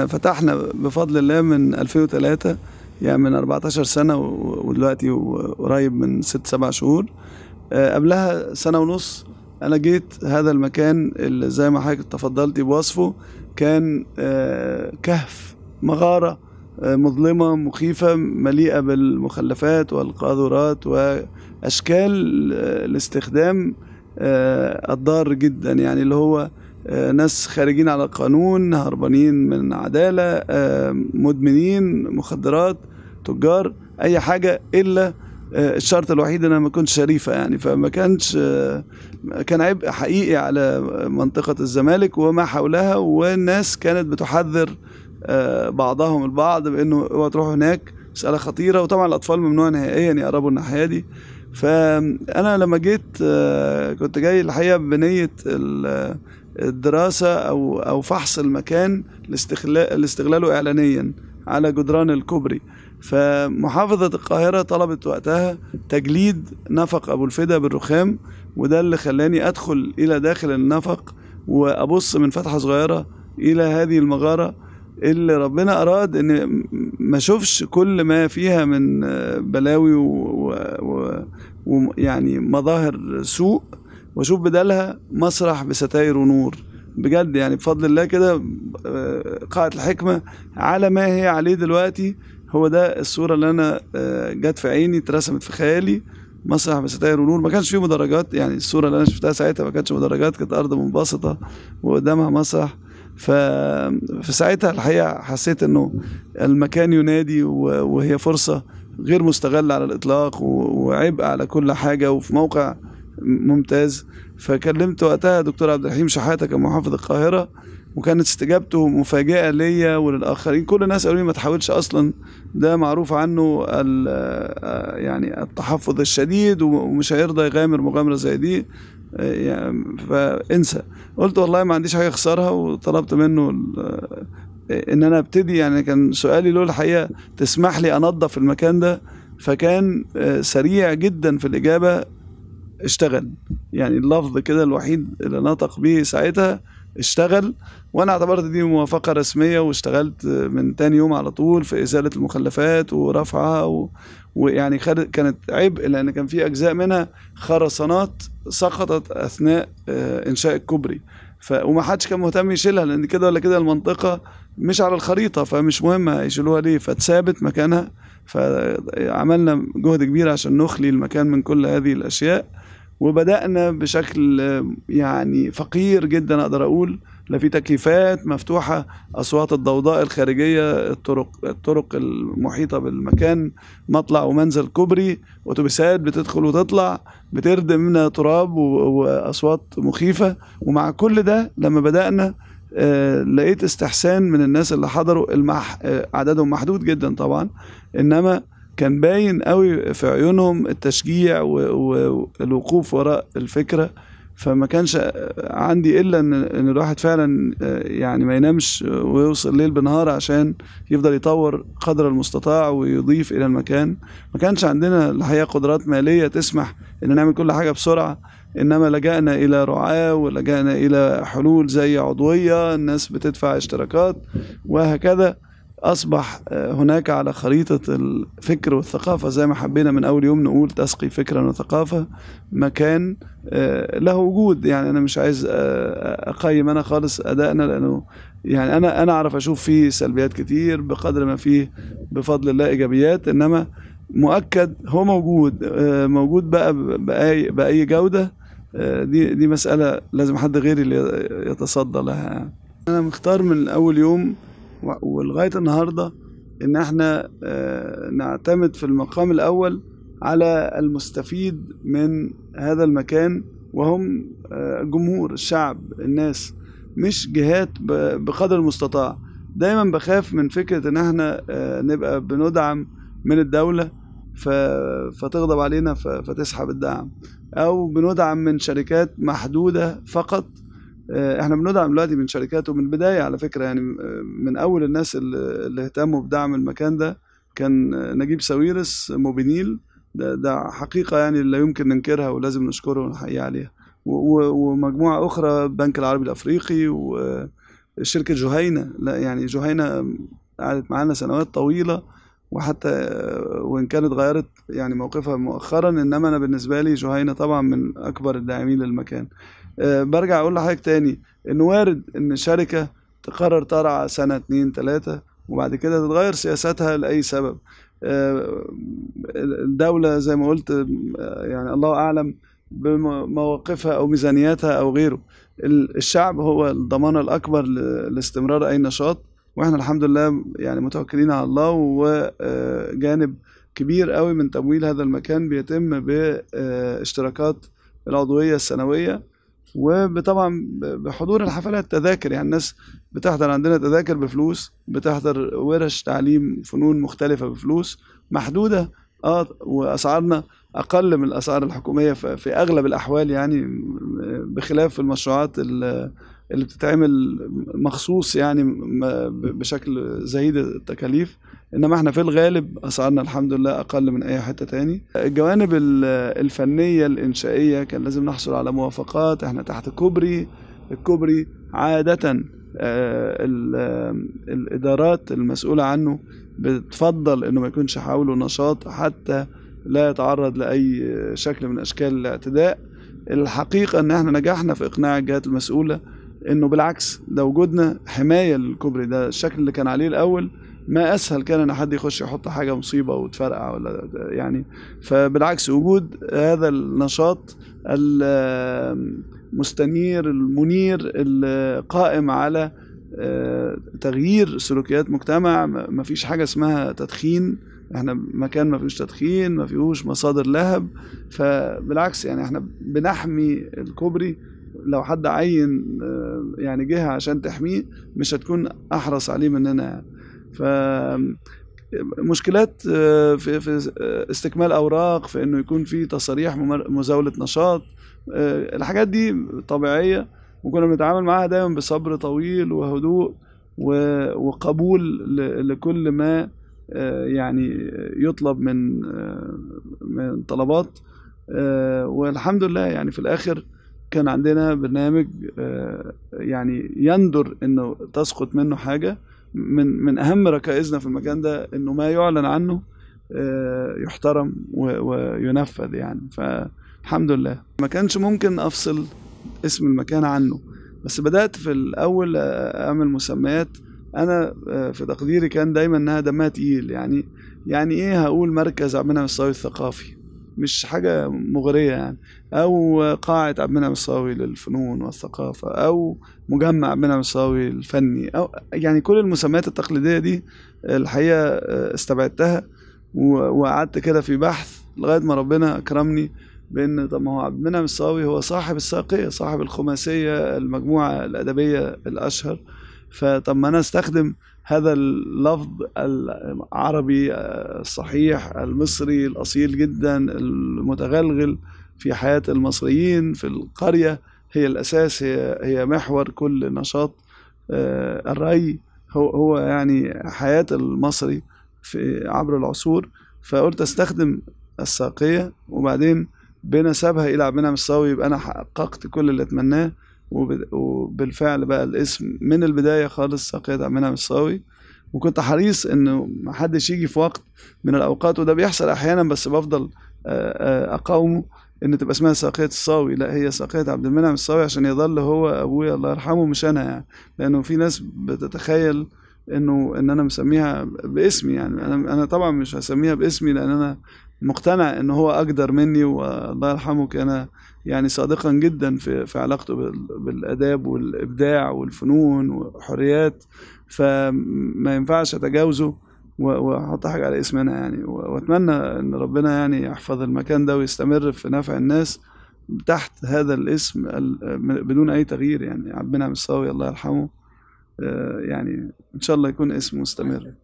احنا فتحنا بفضل الله من 2003 يعني من 14 سنة ودلوقتي قريب من 6 7 شهور آه، قبلها سنة ونص أنا جيت هذا المكان اللي زي ما حضرتك تفضلتي بوصفه كان آه، كهف مغارة آه، مظلمة مخيفة مليئة بالمخلفات والقاذورات وأشكال الاستخدام الضار جدا يعني اللي هو آه، ناس خارجين على القانون هربانين من عدالة آه، مدمنين مخدرات تجار أي حاجة إلا آه، الشرط الوحيد ان انا ما كنتش شريفه يعني فما كانش كان عبء حقيقي على منطقه الزمالك وما حولها والناس كانت بتحذر بعضهم البعض بانه اوعى تروحوا هناك مساله خطيره وطبعا الاطفال ممنوع نهائيا يقربوا الناحيه دي فانا لما جيت كنت جاي الحقيقه بنيه الدراسة أو أو فحص المكان لاستغلاله إعلانيا على جدران الكوبري فمحافظة القاهرة طلبت وقتها تجليد نفق أبو الفدا بالرخام وده اللي خلاني أدخل إلى داخل النفق وأبص من فتحة صغيرة إلى هذه المغارة اللي ربنا أراد إن ما أشوفش كل ما فيها من بلاوي ويعني و... و... يعني مظاهر سوء واشوف بدالها مسرح بستاير ونور بجد يعني بفضل الله كده آه، قاعة الحكمة على ما هي عليه دلوقتي هو ده الصورة اللي أنا آه، جت في عيني اترسمت في خيالي مسرح بستاير ونور ما كانش فيه مدرجات يعني الصورة اللي أنا شفتها ساعتها ما كانتش مدرجات كانت أرض منبسطة وقدامها مسرح ففي ساعتها الحقيقة حسيت إنه المكان ينادي وهي فرصة غير مستغلة على الإطلاق وعبء على كل حاجة وفي موقع ممتاز فكلمت وقتها دكتور عبد الرحيم شحاته كان محافظ القاهره وكانت استجابته مفاجاه ليا وللاخرين كل الناس قالوا لي ما تحاولش اصلا ده معروف عنه آه، يعني التحفظ الشديد ومش هيرضى يغامر مغامره زي دي يعني فانسى قلت والله ما عنديش حاجه اخسرها وطلبت منه آه، ان انا ابتدي يعني كان سؤالي له الحقيقه تسمح لي انظف المكان ده فكان آه، سريع جدا في الاجابه اشتغل يعني اللفظ كده الوحيد اللي نطق به ساعتها اشتغل وانا اعتبرت دي موافقة رسمية واشتغلت من تاني يوم على طول في ازالة المخلفات ورفعها و... ويعني كانت عبء لان كان في اجزاء منها خرسانات سقطت اثناء آه، انشاء الكوبري ف... وما حدش كان مهتم يشيلها لان كده ولا كده المنطقة مش على الخريطة فمش مهمة يشيلوها ليه فتثابت مكانها فعملنا جهد كبير عشان نخلي المكان من كل هذه الاشياء وبدأنا بشكل يعني فقير جدا أقدر أقول لا في تكييفات مفتوحة أصوات الضوضاء الخارجية الطرق الطرق المحيطة بالمكان مطلع ومنزل كوبري أتوبيسات بتدخل وتطلع بتردم تراب وأصوات مخيفة ومع كل ده لما بدأنا آه، لقيت استحسان من الناس اللي حضروا المح... آه، عددهم محدود جدا طبعا إنما كان باين قوي في عيونهم التشجيع والوقوف وراء الفكره فما كانش عندي الا ان ان الواحد فعلا آه، يعني ما ينامش ويوصل ليل بنهار عشان يفضل يطور قدر المستطاع ويضيف الى المكان ما كانش عندنا الحقيقه قدرات ماليه تسمح ان نعمل كل حاجه بسرعه انما لجأنا الى رعاة ولجأنا الى حلول زي عضويه الناس بتدفع اشتراكات وهكذا أصبح آه، هناك على خريطة الفكر والثقافة زي ما حبينا من أول يوم نقول تسقي فكرا وثقافة مكان آه، له وجود يعني أنا مش عايز آه، أقيم أنا خالص أدائنا لأنه يعني أنا أنا أعرف أشوف فيه سلبيات كتير بقدر ما فيه بفضل الله إيجابيات إنما مؤكد هو موجود موجود بقى بأي, بأي جودة دي دي مسألة لازم حد غيري اللي يتصدى لها أنا مختار من أول يوم ولغاية النهاردة إن احنا آه، نعتمد في المقام الأول على المستفيد من هذا المكان وهم الجمهور آه، الشعب الناس مش جهات بقدر المستطاع دايما بخاف من فكرة ان احنا آه، نبقى بندعم من الدولة فتغضب علينا فتسحب الدعم او بندعم من شركات محدودة فقط آه، احنا بندعم دلوقتي من شركات ومن البدايه على فكره يعني آه، من اول الناس اللي اهتموا بدعم المكان ده كان آه، نجيب ساويرس موبينيل ده, ده حقيقه يعني لا يمكن ننكرها ولازم نشكره الحقيقه عليها ومجموعه اخرى بنك العربي الافريقي وشركه جهينه لا يعني جهينه قعدت معانا سنوات طويله وحتى وان كانت غيرت يعني موقفها مؤخرا انما انا بالنسبه لي جهينه طبعا من اكبر الداعمين للمكان آه، برجع اقول لحضرتك تاني ان وارد ان شركه تقرر ترعى سنه اتنين تلاته وبعد كده تتغير سياساتها لاي سبب آه، الدوله زي ما قلت آه، يعني الله اعلم بمواقفها او ميزانياتها او غيره الشعب هو الضمان الاكبر لاستمرار اي نشاط واحنا الحمد لله يعني متوكلين على الله وجانب آه، كبير قوي من تمويل هذا المكان بيتم باشتراكات آه، العضويه السنويه وطبعا بحضور الحفلات تذاكر يعني الناس بتحضر عندنا تذاكر بفلوس بتحضر ورش تعليم فنون مختلفه بفلوس محدوده اه واسعارنا اقل من الاسعار الحكوميه في اغلب الاحوال يعني آه، بخلاف المشروعات اللي بتتعمل مخصوص يعني بشكل زهيد التكاليف انما احنا في الغالب اسعارنا الحمد لله اقل من اي حته تاني الجوانب الفنيه الانشائيه كان لازم نحصل على موافقات احنا تحت كوبري الكوبري عاده آه، الادارات المسؤوله عنه بتفضل انه ما يكونش حوله نشاط حتى لا يتعرض لاي شكل من اشكال الاعتداء الحقيقه ان احنا نجحنا في اقناع الجهات المسؤوله انه بالعكس ده وجودنا حمايه للكوبري ده الشكل اللي كان عليه الاول ما اسهل كان ان حد يخش يحط حاجه مصيبه وتفرقع ولا يعني فبالعكس وجود هذا النشاط المستنير المنير القائم على آه، تغيير سلوكيات مجتمع ما فيش حاجه اسمها تدخين احنا مكان ما فيهوش تدخين ما فيهوش مصادر لهب فبالعكس يعني احنا بنحمي الكوبري لو حد عين آه، يعني جهة عشان تحميه مش هتكون أحرص عليه مننا يعني ف مشكلات آه، في في استكمال اوراق في انه يكون في تصاريح مزاوله نشاط آه، الحاجات دي طبيعيه وكنا بنتعامل معاها دايما بصبر طويل وهدوء وقبول لكل ما يعني يطلب من من طلبات والحمد لله يعني في الاخر كان عندنا برنامج آه، يعني يندر انه تسقط منه حاجه من من اهم ركائزنا في المكان ده انه ما يعلن عنه آه، يحترم وينفذ يعني فالحمد لله ما كانش ممكن افصل اسم المكان عنه بس بدات في الاول آه، اعمل مسميات انا في تقديري كان دايما انها دمها تقيل يعني يعني ايه هقول مركز عبد المنعم الثقافي مش حاجة مغرية يعني أو قاعة عبد المنعم الصاوي للفنون والثقافة أو مجمع عبد المنعم الصاوي الفني أو يعني كل المسميات التقليدية دي الحقيقة آه، استبعدتها وقعدت كده في بحث لغاية ما ربنا أكرمني بان طب ما هو عبد المنعم الصاوي هو صاحب الساقيه صاحب الخماسيه المجموعه الادبيه الاشهر فطب ما انا استخدم هذا اللفظ العربي آه، الصحيح المصري الاصيل جدا المتغلغل في حياه المصريين في القريه هي الاساس هي هي محور كل نشاط آه، الري هو هو يعني حياه المصري في عبر العصور فقلت استخدم الساقيه وبعدين بنسبها الى عبد المنعم الصاوي يبقى انا حققت كل اللي اتمناه وبالفعل بقى الاسم من البدايه خالص ساقية عمنا الصاوي وكنت حريص انه محدش يجي في وقت من الاوقات وده بيحصل احيانا بس بفضل اقاومه ان تبقى اسمها ساقية الصاوي لا هي ساقية عبد المنعم الصاوي عشان يظل هو ابويا الله يرحمه مش انا يعني لانه في ناس بتتخيل انه ان انا مسميها باسمي يعني انا انا طبعا مش هسميها باسمي لان انا مقتنع ان هو اقدر مني والله يرحمه كان يعني صادقا جدا في في علاقته بالاداب والابداع والفنون وحريات فما ينفعش اتجاوزه واحط حاجه على اسمي انا يعني واتمنى ان ربنا يعني يحفظ المكان ده ويستمر في نفع الناس تحت هذا الاسم بدون اي تغيير يعني عبد المنعم الصاوي الله يرحمه آه، يعني ان شاء الله يكون اسم مستمر